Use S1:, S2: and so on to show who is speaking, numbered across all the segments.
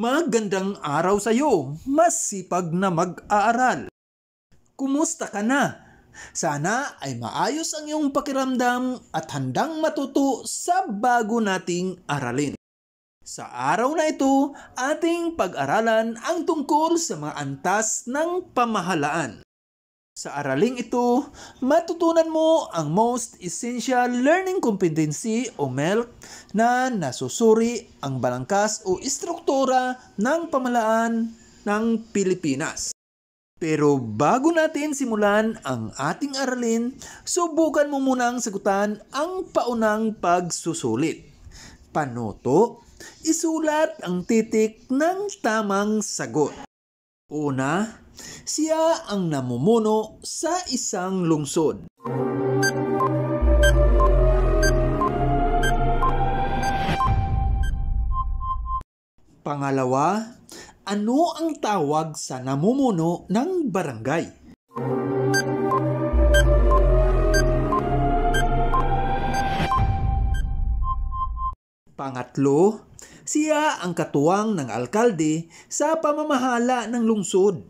S1: Magandang araw sa iyo, masipag na mag-aaral. Kumusta ka na? Sana ay maayos ang iyong pakiramdam at handang matuto sa bago nating aralin. Sa araw na ito, ating pag-aralan ang tungkol sa mga antas ng pamahalaan. Sa araling ito, matutunan mo ang most essential learning competency o MELC na nasusuri ang balangkas o istruktura ng pamalaan ng Pilipinas. Pero bago natin simulan ang ating aralin, subukan mo munang sagutan ang paunang pagsusulit. Panoto, isulat ang titik ng tamang sagot. Una, siya ang namumuno sa isang lungsod. Pangalawa, ano ang tawag sa namumuno ng barangay? Pangatlo, siya ang katuwang ng alkalde sa pamamahala ng lungsod.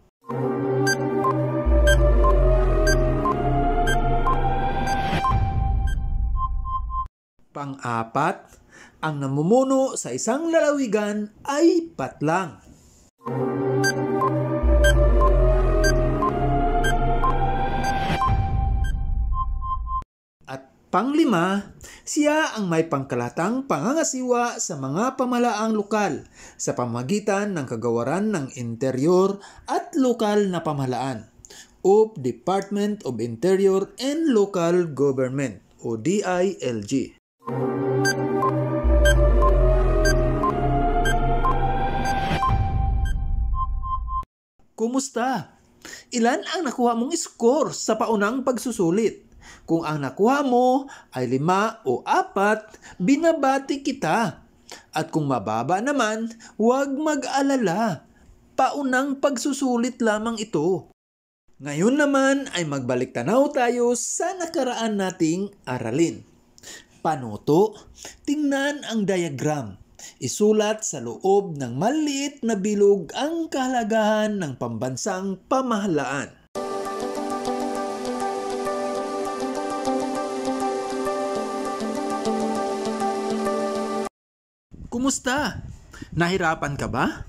S1: Pang-apat, ang namumuno sa isang lalawigan ay patlang. At panglima, siya ang may pangkalatang pangangasiwa sa mga pamalaang lokal sa pamagitan ng kagawaran ng interior at lokal na pamahalaan o Department of Interior and Local Government o DILG. Kumusta? Ilan ang nakuha mong score sa paunang pagsusulit? Kung ang nakuha mo ay lima o apat, binabati kita. At kung mababa naman, huwag mag-alala. Paunang pagsusulit lamang ito. Ngayon naman ay magbalik tanaw tayo sa nakaraan nating aralin. Panuto, tingnan ang diagram. Isulat sa loob ng maliit na bilog ang kahalagahan ng pambansang pamahalaan. kumusta? Nahirapan ka ba?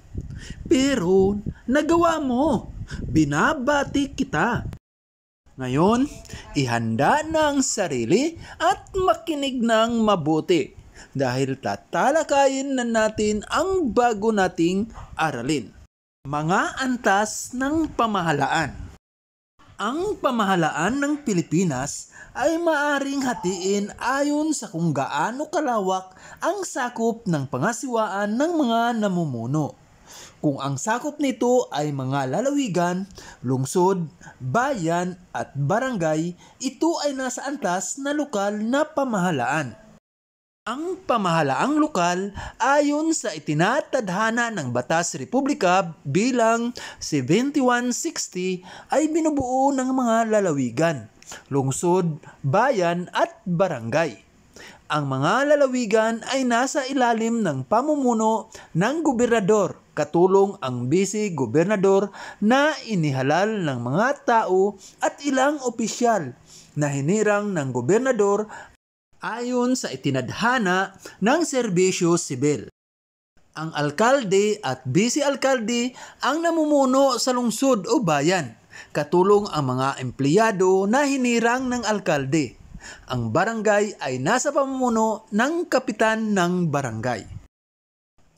S1: Pero nagawa mo. Binabati kita. Ngayon, ihanda na sarili at makinig ng mabuti dahil tatalakayin na natin ang bago nating aralin. Mga antas ng pamahalaan Ang pamahalaan ng Pilipinas ay maaring hatiin ayon sa kung gaano kalawak ang sakop ng pangasiwaan ng mga namumuno. Kung ang sakop nito ay mga lalawigan, lungsod, bayan at barangay, ito ay nasa antas na lokal na pamahalaan. Ang pamahalaang lokal ayon sa itinatadhana ng Batas Republika bilang 7160 ay binubuo ng mga lalawigan, lungsod, bayan at barangay. Ang mga lalawigan ay nasa ilalim ng pamumuno ng gobernador, katulong ang busy gobernador na inihalal ng mga tao at ilang opisyal na hinirang ng gobernador ayon sa itinadhana ng serbisyo sibil. Ang alkalde at vice-alkalde ang namumuno sa lungsod o bayan katulong ang mga empleyado na hinirang ng alkalde. Ang barangay ay nasa pamumuno ng kapitan ng barangay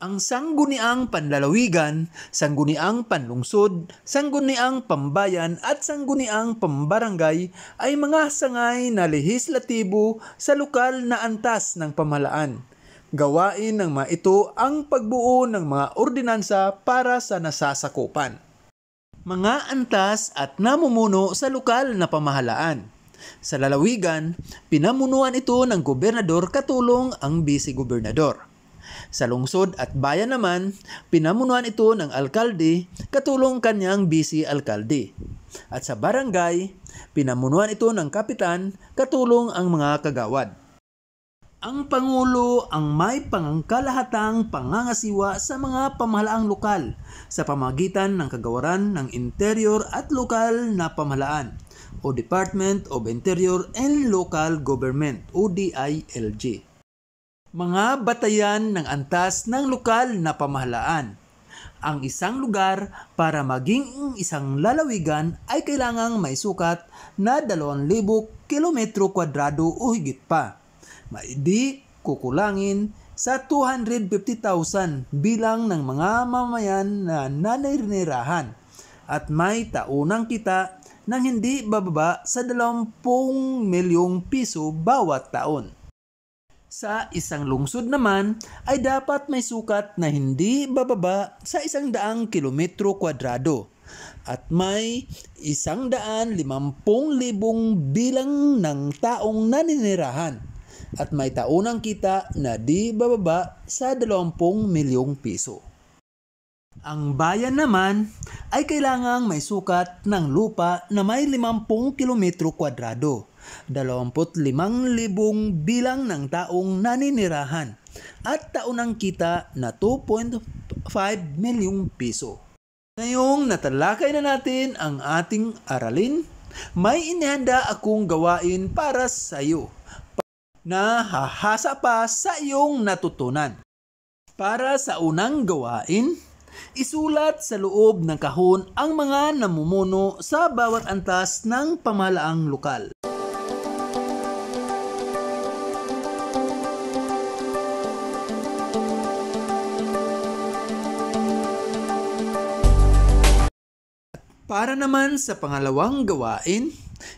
S1: ang sangguniang panlalawigan, sangguniang panlungsod, sangguniang pambayan at sangguniang pambarangay ay mga sangay na lehislatibo sa lokal na antas ng pamalaan. Gawain ng mga ito ang pagbuo ng mga ordinansa para sa nasasakupan mga antas at namumuno sa lokal na pamahalaan. Sa lalawigan, pinamunuan ito ng gobernador katulong ang vice gobernador. Sa lungsod at bayan naman, pinamunuan ito ng alkalde katulong kanyang vice alkalde. At sa barangay, pinamunuan ito ng kapitan katulong ang mga kagawad. Ang Pangulo ang may pangangkalahatang pangangasiwa sa mga pamahalaang lokal sa pamagitan ng kagawaran ng interior at lokal na pamahalaan o Department of Interior and Local Government o DILG. Mga batayan ng antas ng lokal na pamahalaan ang isang lugar para maging isang lalawigan ay kailangang may sukat na 2,000 km kwadrado o higit pa maidi kukulangin sa 250,000 bilang ng mga mamayan na naninirahan at may taunang kita ng hindi bababa sa 20 milyong piso bawat taon. Sa isang lungsod naman ay dapat may sukat na hindi bababa sa isang daang kilometro kwadrado at may isang daan limampung libong bilang ng taong naninirahan at may taunang kita na di bababa sa 20 milyong piso. Ang bayan naman ay kailangang may sukat ng lupa na may 50 kilometro kwadrado, 25,000 bilang ng taong naninirahan at taunang kita na 2.5 milyong piso. Ngayong natalakay na natin ang ating aralin, may inihanda akong gawain para sa iyo na hahasa pa sa iyong natutunan. Para sa unang gawain, isulat sa loob ng kahon ang mga namumuno sa bawat antas ng pamahalaang lokal. Para naman sa pangalawang gawain,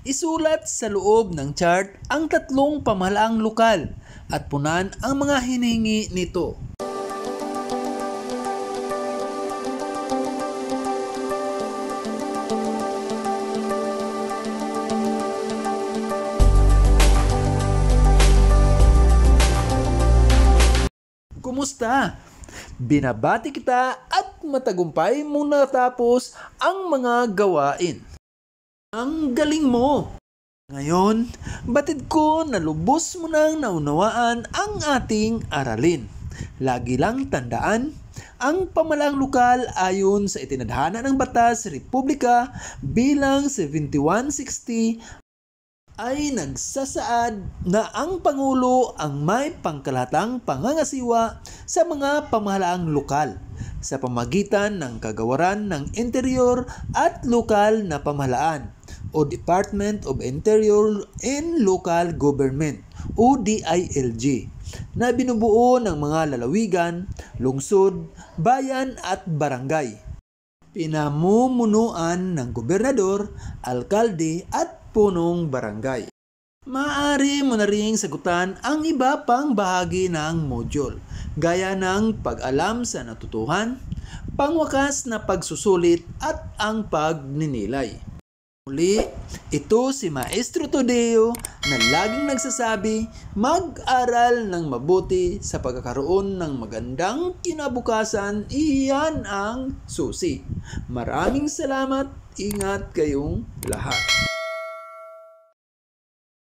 S1: Isulat sa loob ng chart ang tatlong pamahalaang lokal at punan ang mga hinihingi nito. Kumusta? Binabati kita at matagumpay mong natapos ang mga gawain. Ang galing mo! Ngayon, batid ko na lubos mo nang naunawaan ang ating aralin. Lagi lang tandaan, ang pamalaang lokal ayon sa itinadhana ng Batas Republika bilang 7160 ay nagsasaad na ang Pangulo ang may pangkalatang pangangasiwa sa mga pamahalaang lokal sa pamagitan ng kagawaran ng interior at lokal na pamahalaan o Department of Interior and Local Government o DILG na binubuo ng mga lalawigan, lungsod, bayan at barangay. Pinamumunuan ng gobernador, alkalde at punong barangay. Maaari mo na ring sagutan ang iba pang bahagi ng module, gaya ng pag-alam sa natutuhan, pangwakas na pagsusulit at ang pagninilay. Muli, ito si Maestro Tadeo na laging nagsasabi mag-aral ng mabuti sa pagkakaroon ng magandang kinabukasan, iyan ang susi. Maraming salamat, ingat kayong lahat.